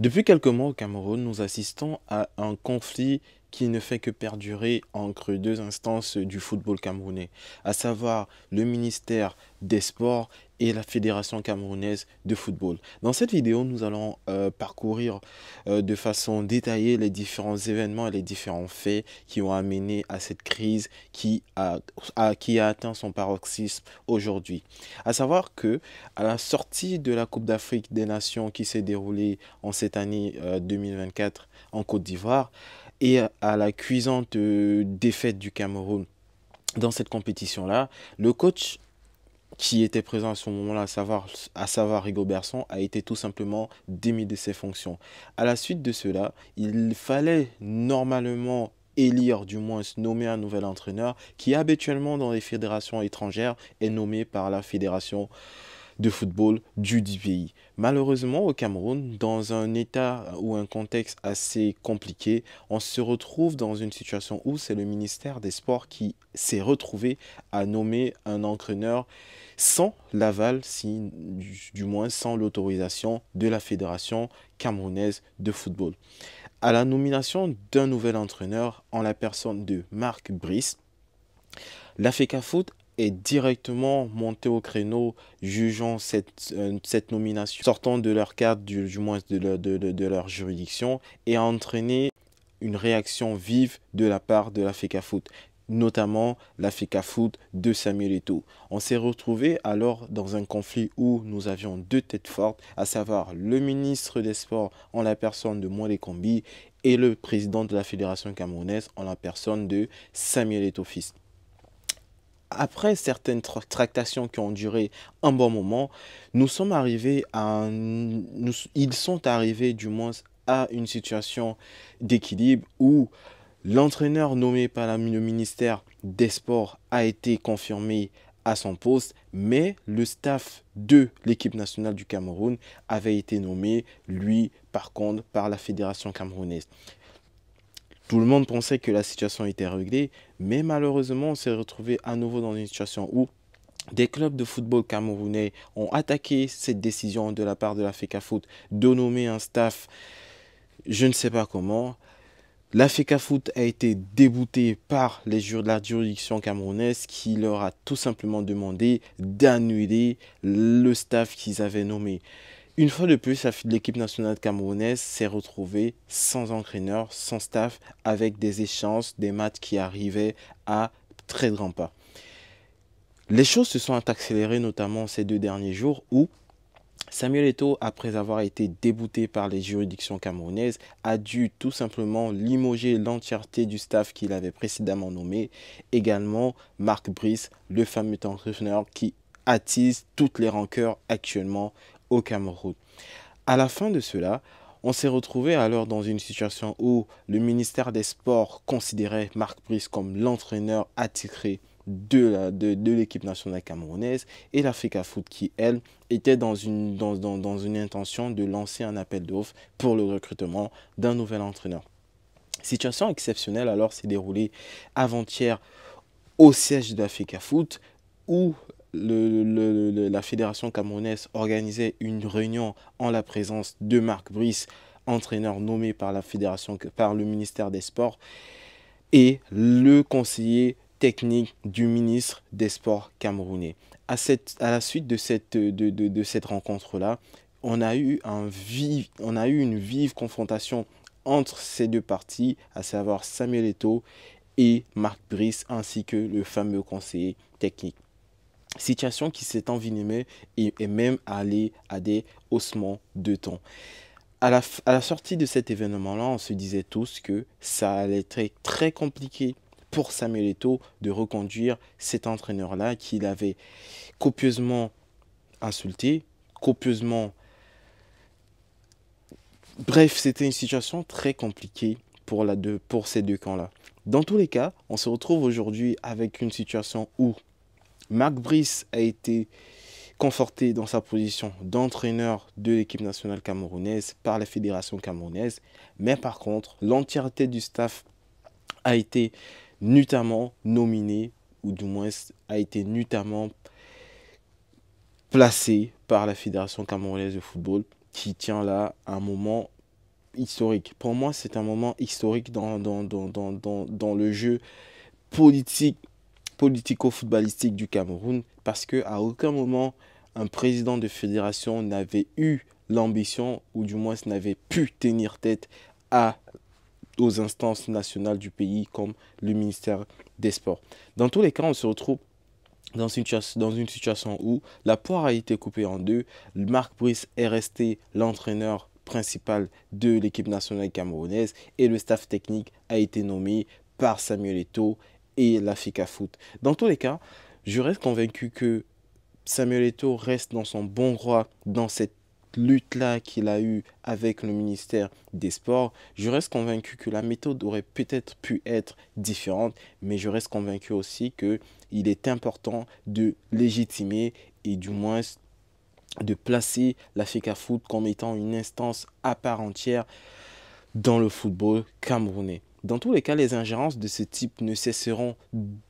Depuis quelques mois au Cameroun, nous assistons à un conflit qui ne fait que perdurer entre deux instances du football camerounais, à savoir le ministère des Sports et la Fédération camerounaise de football. Dans cette vidéo, nous allons euh, parcourir euh, de façon détaillée les différents événements et les différents faits qui ont amené à cette crise qui a, qui a atteint son paroxysme aujourd'hui. À savoir que à la sortie de la Coupe d'Afrique des Nations qui s'est déroulée en cette année 2024 euh, en Côte d'Ivoire, et à la cuisante euh, défaite du Cameroun dans cette compétition-là, le coach qui était présent à ce moment-là, à savoir, à savoir Rigo Berson, a été tout simplement démis de ses fonctions. À la suite de cela, il fallait normalement élire, du moins nommer un nouvel entraîneur qui habituellement dans les fédérations étrangères est nommé par la fédération de football du pays. Malheureusement, au Cameroun, dans un état ou un contexte assez compliqué, on se retrouve dans une situation où c'est le ministère des Sports qui s'est retrouvé à nommer un entraîneur sans l'aval, si, du moins sans l'autorisation de la Fédération camerounaise de football. À la nomination d'un nouvel entraîneur en la personne de Marc Brice, la Foot directement monté au créneau, jugeant cette, euh, nomination, sortant de leur cadre, du, moins de leur, de, leur juridiction, et a entraîné une réaction vive de la part de la e Foot, notamment la e Foot de Samuel Eto'o. On s'est retrouvé alors dans un conflit où nous avions deux têtes fortes, à savoir le ministre des Sports en la personne de Moïse Combi et le président de la Fédération camerounaise en la personne de Samuel Eto'o fils après certaines tractations qui ont duré un bon moment, nous sommes arrivés à ils sont arrivés du moins à une situation d'équilibre où l'entraîneur nommé par le ministère des Sports a été confirmé à son poste, mais le staff de l'équipe nationale du Cameroun avait été nommé, lui, par contre, par la Fédération camerounaise. Tout le monde pensait que la situation était réglée, mais malheureusement, on s'est retrouvé à nouveau dans une situation où des clubs de football camerounais ont attaqué cette décision de la part de la FECAFOOT de nommer un staff, je ne sais pas comment. La FECAFOOT a été déboutée par les jurés de la juridiction camerounaise qui leur a tout simplement demandé d'annuler le staff qu'ils avaient nommé. Une fois de plus, l'équipe nationale camerounaise s'est retrouvée sans entraîneur, sans staff, avec des échéances des matchs qui arrivaient à très grands pas. Les choses se sont accélérées notamment ces deux derniers jours où Samuel Eto'o, après avoir été débouté par les juridictions camerounaises, a dû tout simplement limoger l'entièreté du staff qu'il avait précédemment nommé, également Marc Brice, le fameux entraîneur qui attise toutes les rancœurs actuellement au Cameroun. À la fin de cela, on s'est retrouvé alors dans une situation où le ministère des Sports considérait Marc Brice comme l'entraîneur attitré de, de, de l'équipe nationale camerounaise et l'Africa Foot qui, elle, était dans une, dans, dans, une intention de lancer un appel d'offres pour le recrutement d'un nouvel entraîneur. Situation exceptionnelle alors s'est déroulée avant-hier au siège d'Africa Foot où le, la fédération camerounaise organisait une réunion en la présence de Marc Brice, entraîneur nommé par la fédération, par le ministère des Sports, et le conseiller technique du ministre des Sports camerounais. À, à la suite de cette, de, cette rencontre-là, on, a eu on a eu une vive confrontation entre ces deux parties, à savoir Samuel Eto et Marc Brice, ainsi que le fameux conseiller technique. Situation qui s'est envenimée et, même allée à des haussements de ton. À la, à la sortie de cet événement-là, on se disait tous que ça allait être très, compliqué pour Samuel Eto'o de reconduire cet entraîneur-là qu'il avait copieusement insulté, copieusement. Bref, c'était une situation très compliquée pour, la deux, pour ces deux camps-là. Dans tous les cas, on se retrouve aujourd'hui avec une situation où Marc Brice a été conforté dans sa position d'entraîneur de l'équipe nationale camerounaise par la fédération camerounaise. Mais par contre, l'entièreté du staff a été notamment nominée ou du moins a été notamment placée par la fédération camerounaise de football, qui tient là un moment historique. Pour moi, c'est un moment historique dans, dans, dans le jeu politique politico-footballistique du Cameroun parce que à aucun moment un président de fédération n'avait eu l'ambition ou du moins n'avait pu tenir tête à, aux instances nationales du pays comme le ministère des Sports. Dans tous les cas, on se retrouve dans une, dans une situation où la poire a été coupée en deux. Marc Brice est resté l'entraîneur principal de l'équipe nationale camerounaise et le staff technique a été nommé par Samuel Eto'o et la Foot. Dans tous les cas, je reste convaincu que Samuel Eto reste dans son bon roi dans cette lutte-là qu'il a eue avec le ministère des Sports. Je reste convaincu que la méthode aurait peut-être pu être différente, mais je reste convaincu aussi qu'il est important de légitimer et du moins de placer l'Africa Foot comme étant une instance à part entière dans le football camerounais. Dans tous les cas, les ingérences de ce type ne cesseront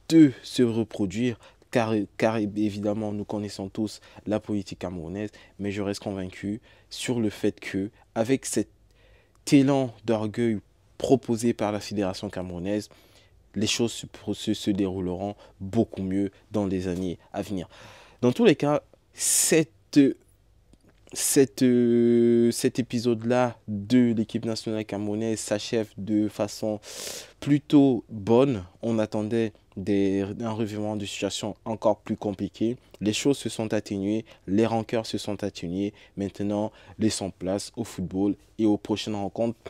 de se reproduire car, car, évidemment nous connaissons tous la politique camerounaise, mais je reste convaincu sur le fait que avec cet élan d'orgueil proposé par la Fédération camerounaise, les choses se, se dérouleront beaucoup mieux dans les années à venir. Dans tous les cas, cette cette, euh, cet épisode-là de l'équipe nationale camerounaise s'achève de façon plutôt bonne. On attendait des, un revirement de situation encore plus compliqué. Les choses se sont atténuées, les rancœurs se sont atténuées. Maintenant, laissons place au football et aux prochaines rencontres.